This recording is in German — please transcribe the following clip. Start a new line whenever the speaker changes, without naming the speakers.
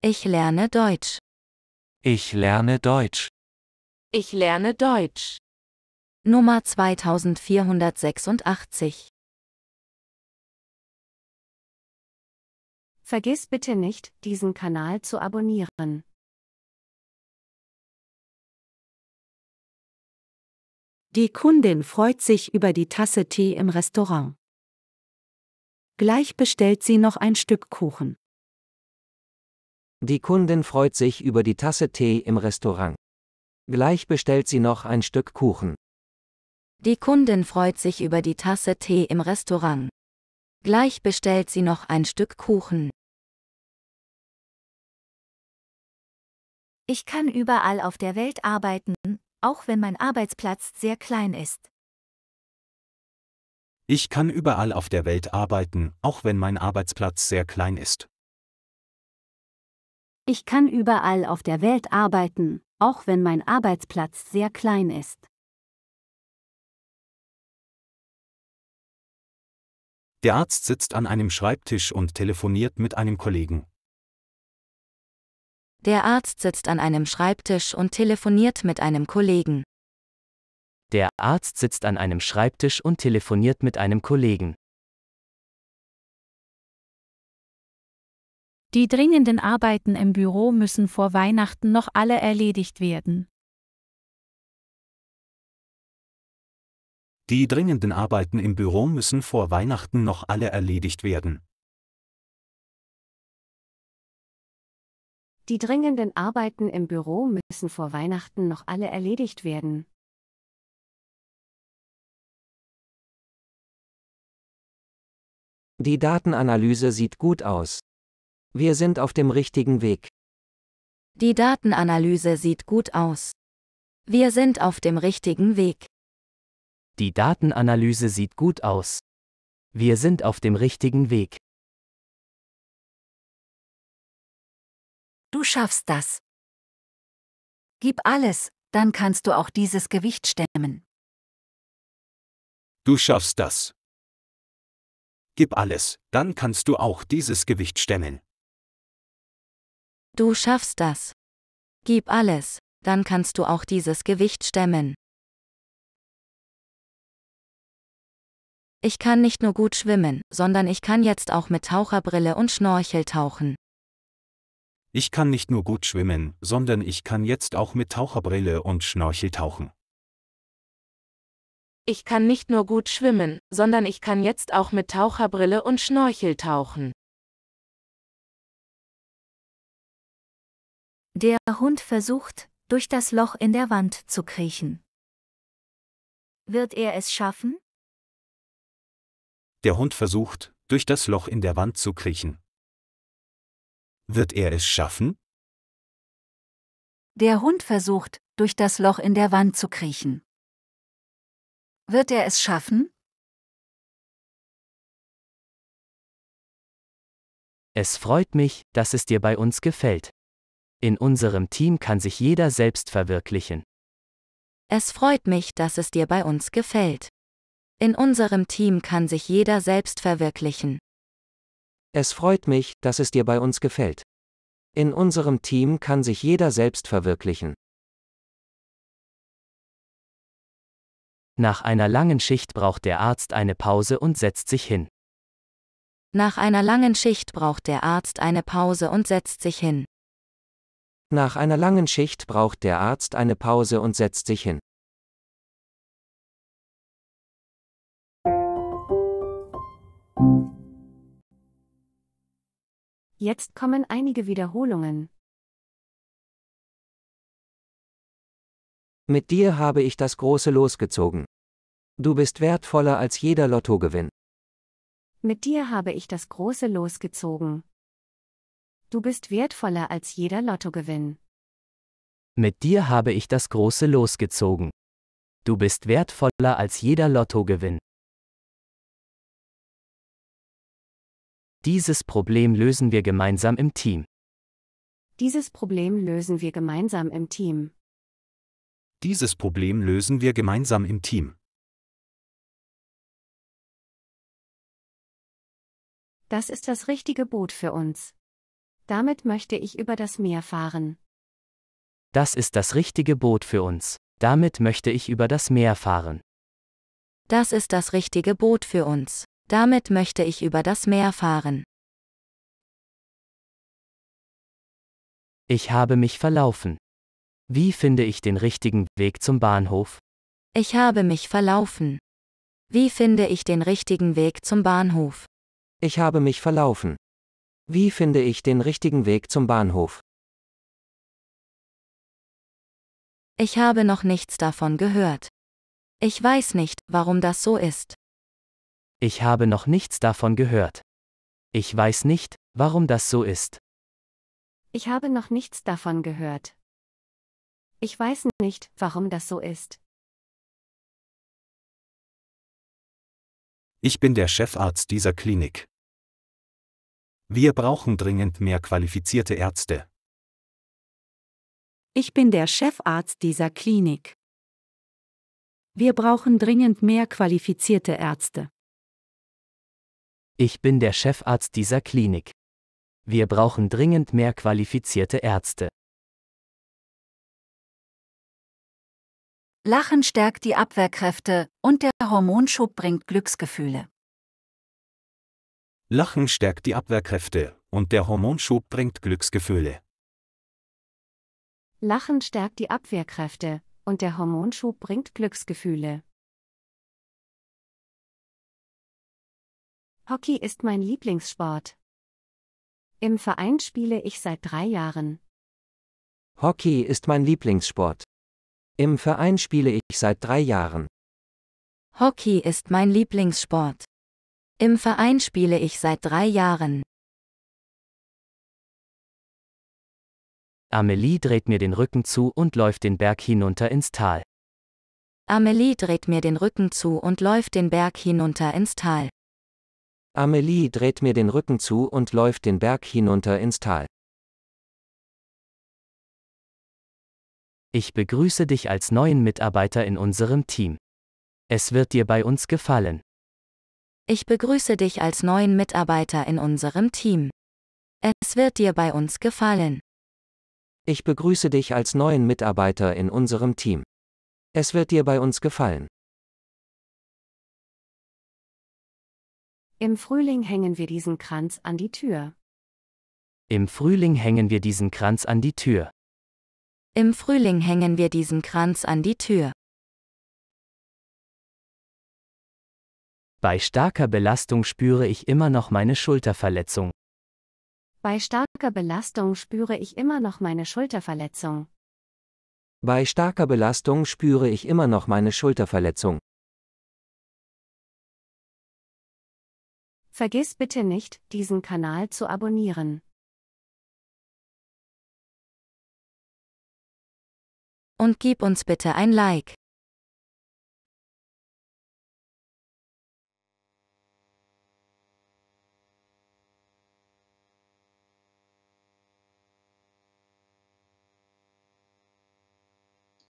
Ich lerne Deutsch.
Ich lerne Deutsch.
Ich lerne Deutsch. Nummer 2486. Vergiss bitte nicht, diesen Kanal zu abonnieren. Die Kundin freut sich über die Tasse Tee im Restaurant. Gleich bestellt sie noch ein Stück Kuchen.
Die Kundin freut sich über die Tasse Tee im Restaurant. Gleich bestellt sie noch ein Stück Kuchen.
Die Kundin freut sich über die Tasse Tee im Restaurant. Gleich bestellt sie noch ein Stück Kuchen. Ich kann überall auf der Welt arbeiten, auch wenn mein Arbeitsplatz sehr klein ist.
Ich kann überall auf der Welt arbeiten, auch wenn mein Arbeitsplatz sehr klein ist.
Ich kann überall auf der Welt arbeiten, auch wenn mein Arbeitsplatz sehr klein ist.
Der Arzt sitzt an einem
Schreibtisch und telefoniert mit einem Kollegen.
Der Arzt sitzt an einem Schreibtisch und telefoniert mit einem Kollegen.
Der
Arzt sitzt an einem Schreibtisch und telefoniert mit einem Kollegen.
Die dringenden Arbeiten im Büro müssen vor Weihnachten noch alle erledigt werden.
Die dringenden Arbeiten im Büro müssen vor Weihnachten noch alle erledigt
werden. Die dringenden Arbeiten im Büro müssen vor Weihnachten noch alle erledigt werden. Die Datenanalyse sieht gut aus. Wir sind auf dem richtigen Weg.
Die Datenanalyse sieht gut aus. Wir sind auf dem richtigen Weg.
Die Datenanalyse sieht gut aus. Wir sind auf dem richtigen Weg.
Du schaffst das. Gib alles, dann kannst du auch dieses Gewicht stemmen. Du schaffst das. Gib alles,
dann kannst du auch dieses Gewicht stemmen.
Du schaffst das. Gib alles, dann kannst du auch dieses Gewicht stemmen. Ich kann nicht nur gut schwimmen, sondern ich kann jetzt auch mit Taucherbrille und Schnorchel tauchen.
Ich kann nicht nur gut schwimmen, sondern ich kann jetzt auch mit Taucherbrille und Schnorchel tauchen.
Ich kann nicht nur gut schwimmen, sondern ich kann jetzt auch mit Taucherbrille und Schnorchel tauchen. Der Hund versucht, durch das Loch in der Wand zu kriechen. Wird er es schaffen?
Der Hund versucht, durch das Loch in der Wand zu kriechen. Wird er es schaffen?
Der Hund versucht, durch das Loch in der Wand zu kriechen.
Wird er es schaffen? Es freut mich, dass es dir bei uns gefällt. In
unserem Team kann sich jeder selbst verwirklichen.
Es freut mich, dass es dir bei uns gefällt. In unserem Team kann sich jeder selbst verwirklichen.
Es freut mich, dass es dir bei uns gefällt. In unserem Team kann sich jeder selbst verwirklichen. Nach einer langen Schicht braucht der Arzt eine Pause und setzt sich hin.
Nach einer langen Schicht braucht der Arzt eine Pause und setzt sich hin.
Nach einer langen Schicht braucht der Arzt eine Pause und setzt sich hin.
Jetzt kommen einige Wiederholungen.
Mit dir habe ich das große losgezogen. Du bist wertvoller als jeder Lottogewinn.
Mit dir habe ich das große losgezogen. Du bist wertvoller als jeder Lottogewinn.
Mit dir habe ich das große Los gezogen. Du bist wertvoller als jeder Lottogewinn. Dieses Problem lösen wir gemeinsam im Team.
Dieses Problem lösen wir gemeinsam im Team.
Dieses Problem lösen wir gemeinsam im Team.
Das ist das richtige Boot für uns. Damit möchte ich über das Meer fahren.
Das ist das richtige Boot für uns. Damit möchte ich über das Meer fahren.
Das ist das richtige Boot für uns. Damit möchte ich über das Meer
fahren.
Ich habe mich verlaufen. Wie finde ich den richtigen Weg zum Bahnhof?
Ich habe mich verlaufen. Wie finde ich den richtigen Weg zum Bahnhof? Ich habe
mich verlaufen. Wie finde ich den richtigen Weg zum Bahnhof?
Ich habe noch nichts davon gehört. Ich weiß nicht, warum das so ist.
Ich habe noch nichts davon gehört. Ich weiß nicht, warum das so ist.
Ich habe noch nichts davon gehört. Ich weiß nicht, warum das so ist.
Ich bin der Chefarzt dieser Klinik.
Wir brauchen dringend mehr qualifizierte Ärzte.
Ich bin der Chefarzt dieser Klinik. Wir brauchen dringend mehr qualifizierte Ärzte.
Ich bin der Chefarzt dieser Klinik. Wir brauchen dringend mehr qualifizierte Ärzte.
Lachen stärkt die Abwehrkräfte
und der Hormonschub bringt Glücksgefühle.
Lachen stärkt die Abwehrkräfte und der Hormonschub bringt Glücksgefühle.
Lachen stärkt die Abwehrkräfte und der Hormonschub bringt Glücksgefühle.
Hockey ist mein
Lieblingssport. Im Verein spiele ich seit drei Jahren.
Hockey ist mein Lieblingssport. Im Verein spiele ich seit drei Jahren.
Hockey ist mein Lieblingssport. Im Verein spiele ich seit
drei Jahren.
Amelie dreht mir den Rücken zu und läuft den Berg hinunter ins Tal.
Amelie dreht mir den Rücken zu und läuft den Berg hinunter ins Tal.
Amelie dreht mir
den Rücken zu und läuft den Berg hinunter ins Tal. Ich begrüße dich als neuen Mitarbeiter in unserem Team.
Es wird dir bei uns gefallen.
Ich begrüße dich als neuen Mitarbeiter in unserem Team. Es wird dir bei uns gefallen.
Ich
begrüße dich als neuen Mitarbeiter in unserem Team. Es wird dir bei uns gefallen.
Im Frühling hängen wir diesen
Kranz an die Tür.
Im Frühling hängen wir diesen Kranz an die Tür.
Im Frühling hängen wir diesen Kranz an die Tür.
Bei starker Belastung spüre ich immer noch meine
Schulterverletzung.
Bei starker Belastung spüre ich immer noch meine Schulterverletzung.
Bei starker Belastung spüre ich immer noch meine Schulterverletzung.
Vergiss bitte nicht, diesen Kanal zu abonnieren. Und gib uns bitte ein Like.